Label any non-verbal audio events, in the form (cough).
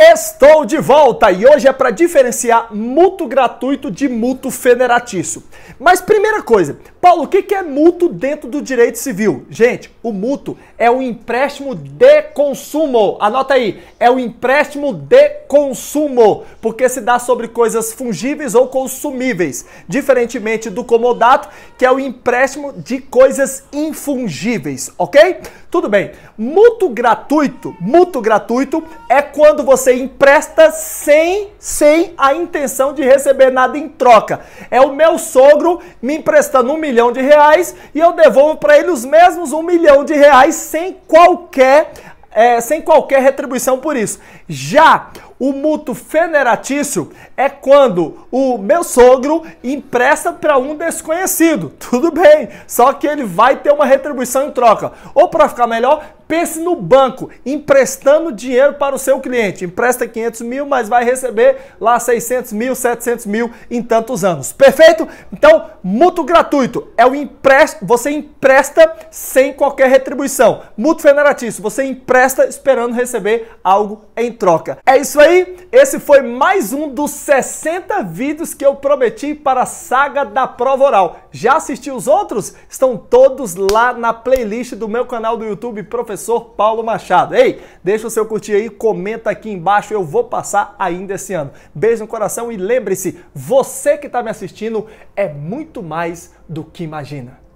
Estou de volta e hoje é para diferenciar mútuo gratuito de mútuo federatício. Mas primeira coisa, Paulo, o que é mútuo dentro do direito civil? Gente, o mútuo é um empréstimo de consumo. Anota aí, é um empréstimo de consumo, porque se dá sobre coisas fungíveis ou consumíveis, diferentemente do comodato, que é o empréstimo de coisas infungíveis, ok? Tudo bem. Mútuo gratuito, mútuo gratuito é quando você empresta sem, sem a intenção de receber nada em troca. É o meu sogro me emprestando um milhão de reais e eu devolvo para ele os mesmos um milhão de reais sem qualquer é, sem qualquer retribuição por isso. Já o mútuo federatício é quando o meu sogro empresta para um desconhecido. (laughs) Tudo bem, só que ele vai ter uma retribuição em troca. Ou para ficar melhor, pense no banco emprestando dinheiro para o seu cliente. Empresta 500 mil, mas vai receber lá 600 mil, 700 mil em tantos anos. Perfeito? Então, mútuo gratuito é o empréstimo. Você empresta sem qualquer retribuição. Mútuo federatício, você empresta esperando receber algo em troca. É isso aí aí, esse foi mais um dos 60 vídeos que eu prometi para a saga da prova oral. Já assistiu os outros? Estão todos lá na playlist do meu canal do YouTube, Professor Paulo Machado. Ei, deixa o seu curtir aí, comenta aqui embaixo, eu vou passar ainda esse ano. Beijo no coração e lembre-se, você que está me assistindo é muito mais do que imagina.